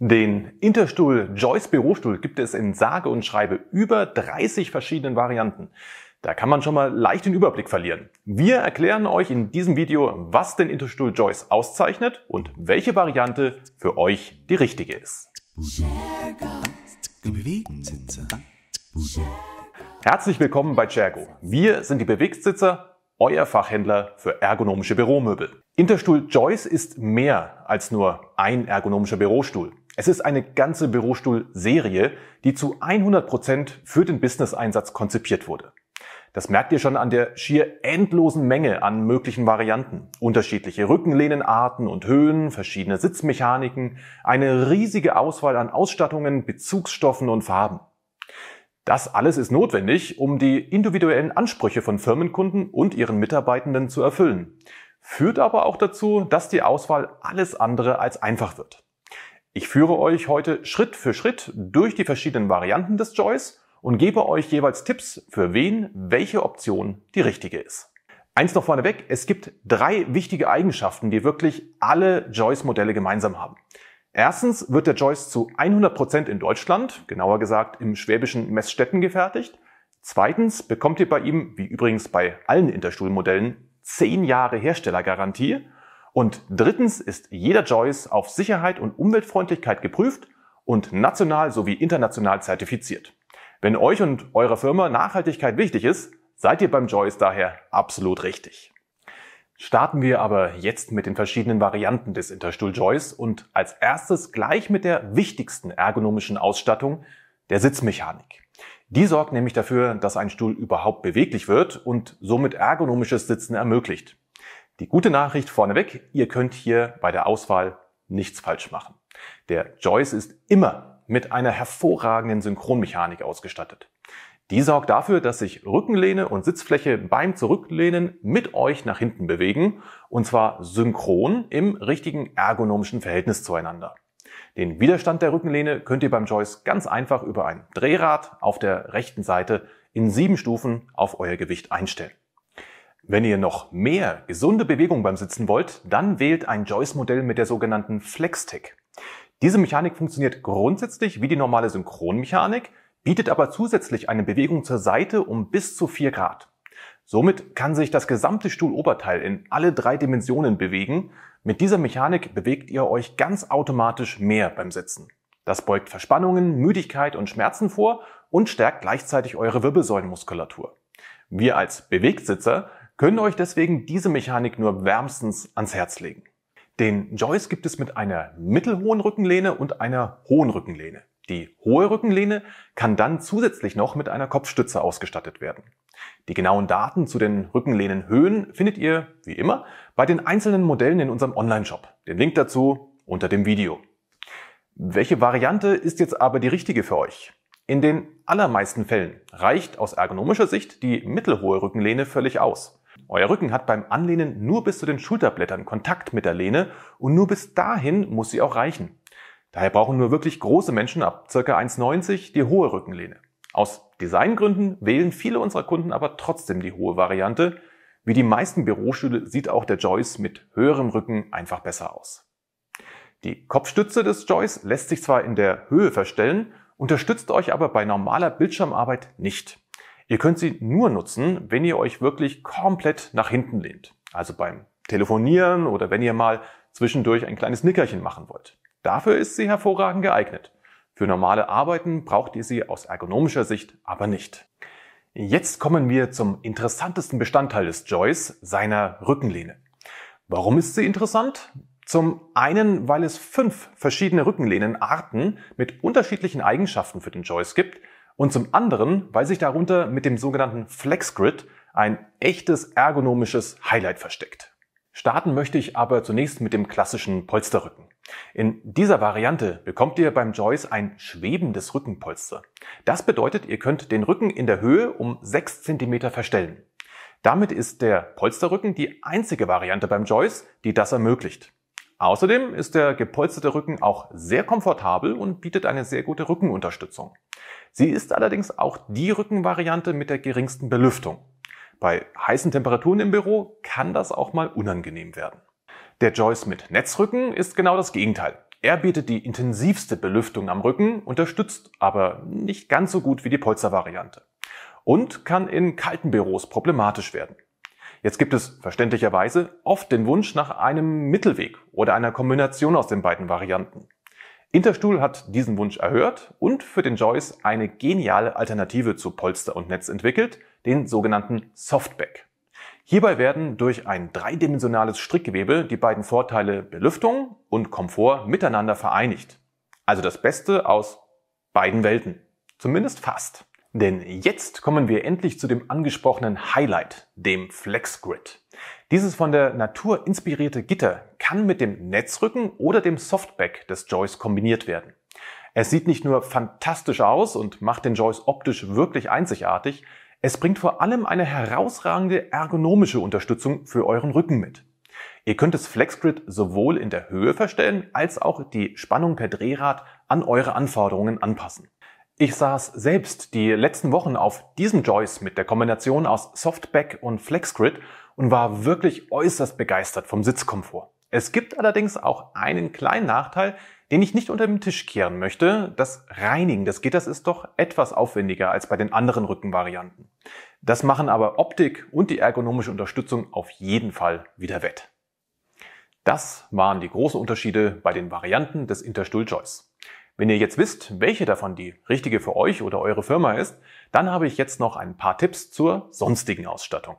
Den Interstuhl Joyce Bürostuhl gibt es in sage und schreibe über 30 verschiedenen Varianten. Da kann man schon mal leicht den Überblick verlieren. Wir erklären euch in diesem Video, was den Interstuhl Joyce auszeichnet und welche Variante für euch die richtige ist. Herzlich willkommen bei Jergo. Wir sind die Bewegtsitzer, euer Fachhändler für ergonomische Büromöbel. Interstuhl Joyce ist mehr als nur ein ergonomischer Bürostuhl. Es ist eine ganze Bürostuhl-Serie, die zu 100% Prozent für den Business-Einsatz konzipiert wurde. Das merkt ihr schon an der schier endlosen Menge an möglichen Varianten. Unterschiedliche Rückenlehnenarten und Höhen, verschiedene Sitzmechaniken, eine riesige Auswahl an Ausstattungen, Bezugsstoffen und Farben. Das alles ist notwendig, um die individuellen Ansprüche von Firmenkunden und ihren Mitarbeitenden zu erfüllen. Führt aber auch dazu, dass die Auswahl alles andere als einfach wird. Ich führe euch heute Schritt für Schritt durch die verschiedenen Varianten des Joys und gebe euch jeweils Tipps, für wen welche Option die richtige ist. Eins noch vorneweg, es gibt drei wichtige Eigenschaften, die wirklich alle Joyce-Modelle gemeinsam haben. Erstens wird der Joyce zu 100% Prozent in Deutschland, genauer gesagt im schwäbischen Messstätten gefertigt. Zweitens bekommt ihr bei ihm, wie übrigens bei allen Interstuhl-Modellen, 10 Jahre Herstellergarantie. Und drittens ist jeder Joyce auf Sicherheit und Umweltfreundlichkeit geprüft und national sowie international zertifiziert. Wenn euch und eurer Firma Nachhaltigkeit wichtig ist, seid ihr beim Joyce daher absolut richtig. Starten wir aber jetzt mit den verschiedenen Varianten des Interstuhl Joyce und als erstes gleich mit der wichtigsten ergonomischen Ausstattung, der Sitzmechanik. Die sorgt nämlich dafür, dass ein Stuhl überhaupt beweglich wird und somit ergonomisches Sitzen ermöglicht. Die gute Nachricht vorneweg, ihr könnt hier bei der Auswahl nichts falsch machen. Der Joyce ist immer mit einer hervorragenden Synchronmechanik ausgestattet. Die sorgt dafür, dass sich Rückenlehne und Sitzfläche beim Zurücklehnen mit euch nach hinten bewegen, und zwar synchron im richtigen ergonomischen Verhältnis zueinander. Den Widerstand der Rückenlehne könnt ihr beim Joyce ganz einfach über ein Drehrad auf der rechten Seite in sieben Stufen auf euer Gewicht einstellen. Wenn ihr noch mehr gesunde Bewegung beim Sitzen wollt, dann wählt ein Joyce-Modell mit der sogenannten Flex-Tick. Diese Mechanik funktioniert grundsätzlich wie die normale Synchronmechanik, bietet aber zusätzlich eine Bewegung zur Seite um bis zu 4 Grad. Somit kann sich das gesamte Stuhloberteil in alle drei Dimensionen bewegen. Mit dieser Mechanik bewegt ihr euch ganz automatisch mehr beim Sitzen. Das beugt Verspannungen, Müdigkeit und Schmerzen vor und stärkt gleichzeitig eure Wirbelsäulenmuskulatur. Wir als Bewegtsitzer können euch deswegen diese Mechanik nur wärmstens ans Herz legen. Den Joyce gibt es mit einer mittelhohen Rückenlehne und einer hohen Rückenlehne. Die hohe Rückenlehne kann dann zusätzlich noch mit einer Kopfstütze ausgestattet werden. Die genauen Daten zu den Rückenlehnenhöhen findet ihr, wie immer, bei den einzelnen Modellen in unserem Online-Shop. Den Link dazu unter dem Video. Welche Variante ist jetzt aber die richtige für euch? In den allermeisten Fällen reicht aus ergonomischer Sicht die mittelhohe Rückenlehne völlig aus. Euer Rücken hat beim Anlehnen nur bis zu den Schulterblättern Kontakt mit der Lehne und nur bis dahin muss sie auch reichen. Daher brauchen nur wirklich große Menschen ab ca. 1,90 die hohe Rückenlehne. Aus Designgründen wählen viele unserer Kunden aber trotzdem die hohe Variante. Wie die meisten Bürostühle sieht auch der Joyce mit höherem Rücken einfach besser aus. Die Kopfstütze des Joyce lässt sich zwar in der Höhe verstellen, unterstützt euch aber bei normaler Bildschirmarbeit nicht. Ihr könnt sie nur nutzen, wenn ihr euch wirklich komplett nach hinten lehnt. Also beim Telefonieren oder wenn ihr mal zwischendurch ein kleines Nickerchen machen wollt. Dafür ist sie hervorragend geeignet. Für normale Arbeiten braucht ihr sie aus ergonomischer Sicht aber nicht. Jetzt kommen wir zum interessantesten Bestandteil des Joyce, seiner Rückenlehne. Warum ist sie interessant? Zum einen, weil es fünf verschiedene Rückenlehnenarten mit unterschiedlichen Eigenschaften für den Joyce gibt, und zum anderen, weil sich darunter mit dem sogenannten FlexGrid ein echtes ergonomisches Highlight versteckt. Starten möchte ich aber zunächst mit dem klassischen Polsterrücken. In dieser Variante bekommt ihr beim Joyce ein schwebendes Rückenpolster. Das bedeutet, ihr könnt den Rücken in der Höhe um 6 cm verstellen. Damit ist der Polsterrücken die einzige Variante beim Joyce, die das ermöglicht. Außerdem ist der gepolsterte Rücken auch sehr komfortabel und bietet eine sehr gute Rückenunterstützung. Sie ist allerdings auch die Rückenvariante mit der geringsten Belüftung. Bei heißen Temperaturen im Büro kann das auch mal unangenehm werden. Der Joyce mit Netzrücken ist genau das Gegenteil. Er bietet die intensivste Belüftung am Rücken, unterstützt aber nicht ganz so gut wie die Polstervariante. und kann in kalten Büros problematisch werden. Jetzt gibt es verständlicherweise oft den Wunsch nach einem Mittelweg oder einer Kombination aus den beiden Varianten. Interstuhl hat diesen Wunsch erhört und für den Joyce eine geniale Alternative zu Polster und Netz entwickelt, den sogenannten Softback. Hierbei werden durch ein dreidimensionales Strickgewebe die beiden Vorteile Belüftung und Komfort miteinander vereinigt. Also das Beste aus beiden Welten. Zumindest fast. Denn jetzt kommen wir endlich zu dem angesprochenen Highlight, dem FlexGrid. Dieses von der Natur inspirierte Gitter kann mit dem Netzrücken oder dem Softback des Joyce kombiniert werden. Es sieht nicht nur fantastisch aus und macht den Joyce optisch wirklich einzigartig, es bringt vor allem eine herausragende ergonomische Unterstützung für euren Rücken mit. Ihr könnt das FlexGrid sowohl in der Höhe verstellen als auch die Spannung per Drehrad an eure Anforderungen anpassen. Ich saß selbst die letzten Wochen auf diesem Joyce mit der Kombination aus Softback und Flexgrid und war wirklich äußerst begeistert vom Sitzkomfort. Es gibt allerdings auch einen kleinen Nachteil, den ich nicht unter den Tisch kehren möchte. Das Reinigen des Gitters ist doch etwas aufwendiger als bei den anderen Rückenvarianten. Das machen aber Optik und die ergonomische Unterstützung auf jeden Fall wieder wett. Das waren die großen Unterschiede bei den Varianten des Interstuhl Joyce. Wenn ihr jetzt wisst, welche davon die richtige für euch oder eure Firma ist, dann habe ich jetzt noch ein paar Tipps zur sonstigen Ausstattung.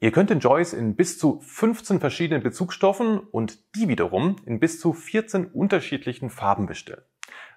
Ihr könnt den Joyce in bis zu 15 verschiedenen Bezugsstoffen und die wiederum in bis zu 14 unterschiedlichen Farben bestellen.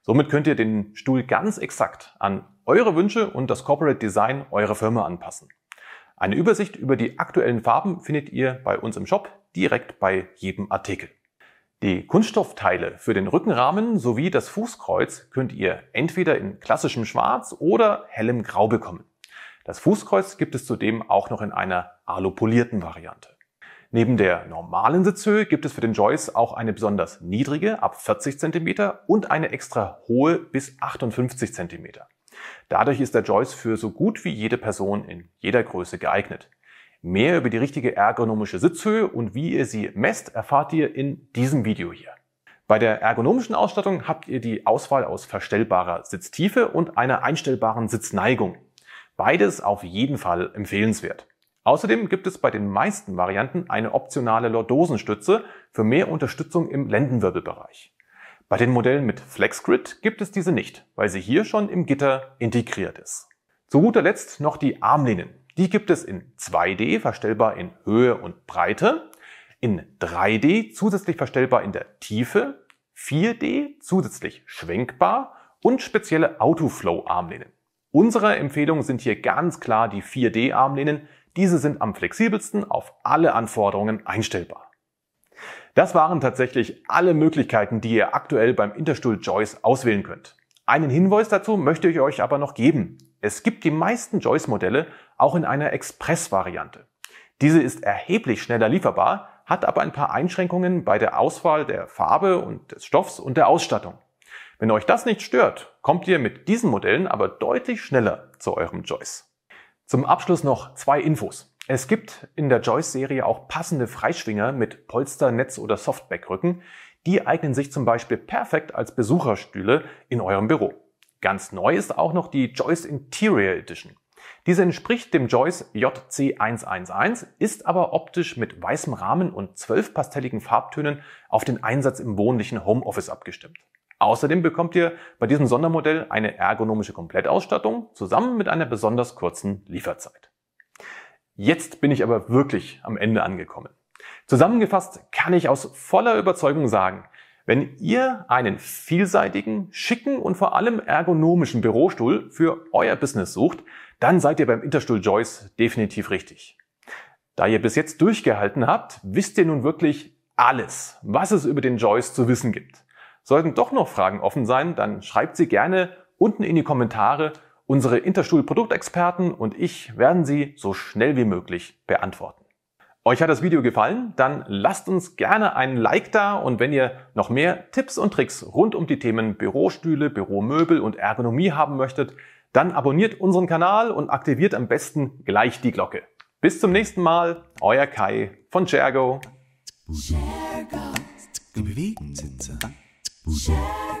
Somit könnt ihr den Stuhl ganz exakt an eure Wünsche und das Corporate Design eurer Firma anpassen. Eine Übersicht über die aktuellen Farben findet ihr bei uns im Shop direkt bei jedem Artikel. Die Kunststoffteile für den Rückenrahmen sowie das Fußkreuz könnt ihr entweder in klassischem Schwarz oder hellem Grau bekommen. Das Fußkreuz gibt es zudem auch noch in einer alupolierten Variante. Neben der normalen Sitzhöhe gibt es für den Joyce auch eine besonders niedrige ab 40 cm und eine extra hohe bis 58 cm. Dadurch ist der Joyce für so gut wie jede Person in jeder Größe geeignet. Mehr über die richtige ergonomische Sitzhöhe und wie ihr sie messt, erfahrt ihr in diesem Video hier. Bei der ergonomischen Ausstattung habt ihr die Auswahl aus verstellbarer Sitztiefe und einer einstellbaren Sitzneigung. Beides auf jeden Fall empfehlenswert. Außerdem gibt es bei den meisten Varianten eine optionale Lordosenstütze für mehr Unterstützung im Lendenwirbelbereich. Bei den Modellen mit FlexGrid gibt es diese nicht, weil sie hier schon im Gitter integriert ist. Zu guter Letzt noch die Armlehnen. Die gibt es in 2D, verstellbar in Höhe und Breite, in 3D, zusätzlich verstellbar in der Tiefe, 4D, zusätzlich schwenkbar und spezielle Autoflow-Armlehnen. Unsere Empfehlungen sind hier ganz klar die 4D-Armlehnen. Diese sind am flexibelsten auf alle Anforderungen einstellbar. Das waren tatsächlich alle Möglichkeiten, die ihr aktuell beim Interstuhl Joyce auswählen könnt. Einen Hinweis dazu möchte ich euch aber noch geben. Es gibt die meisten Joyce-Modelle auch in einer Express-Variante. Diese ist erheblich schneller lieferbar, hat aber ein paar Einschränkungen bei der Auswahl der Farbe und des Stoffs und der Ausstattung. Wenn euch das nicht stört, kommt ihr mit diesen Modellen aber deutlich schneller zu eurem Joyce. Zum Abschluss noch zwei Infos. Es gibt in der Joyce-Serie auch passende Freischwinger mit Polster, Netz oder Softbackrücken. Die eignen sich zum Beispiel perfekt als Besucherstühle in eurem Büro. Ganz neu ist auch noch die Joyce Interior Edition. Diese entspricht dem Joyce JC111, ist aber optisch mit weißem Rahmen und zwölf pastelligen Farbtönen auf den Einsatz im wohnlichen Homeoffice abgestimmt. Außerdem bekommt ihr bei diesem Sondermodell eine ergonomische Komplettausstattung zusammen mit einer besonders kurzen Lieferzeit. Jetzt bin ich aber wirklich am Ende angekommen. Zusammengefasst kann ich aus voller Überzeugung sagen, wenn ihr einen vielseitigen, schicken und vor allem ergonomischen Bürostuhl für euer Business sucht, dann seid ihr beim Interstuhl Joyce definitiv richtig. Da ihr bis jetzt durchgehalten habt, wisst ihr nun wirklich alles, was es über den Joyce zu wissen gibt. Sollten doch noch Fragen offen sein, dann schreibt sie gerne unten in die Kommentare. Unsere Interstuhl-Produktexperten und ich werden sie so schnell wie möglich beantworten. Euch hat das Video gefallen? Dann lasst uns gerne einen Like da und wenn ihr noch mehr Tipps und Tricks rund um die Themen Bürostühle, Büromöbel und Ergonomie haben möchtet, dann abonniert unseren Kanal und aktiviert am besten gleich die Glocke. Bis zum nächsten Mal, euer Kai von Jergo. Jergo.